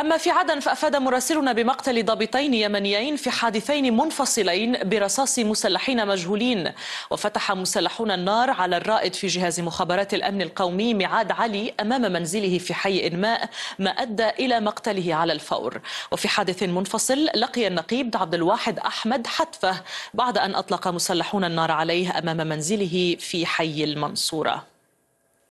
أما في عدن فأفاد مراسلنا بمقتل ضابطين يمنيين في حادثين منفصلين برصاص مسلحين مجهولين وفتح مسلحون النار على الرائد في جهاز مخابرات الأمن القومي معاد علي أمام منزله في حي إنماء ما أدى إلى مقتله على الفور وفي حادث منفصل لقي النقيب عبد الواحد أحمد حتفه بعد أن أطلق مسلحون النار عليه أمام منزله في حي المنصورة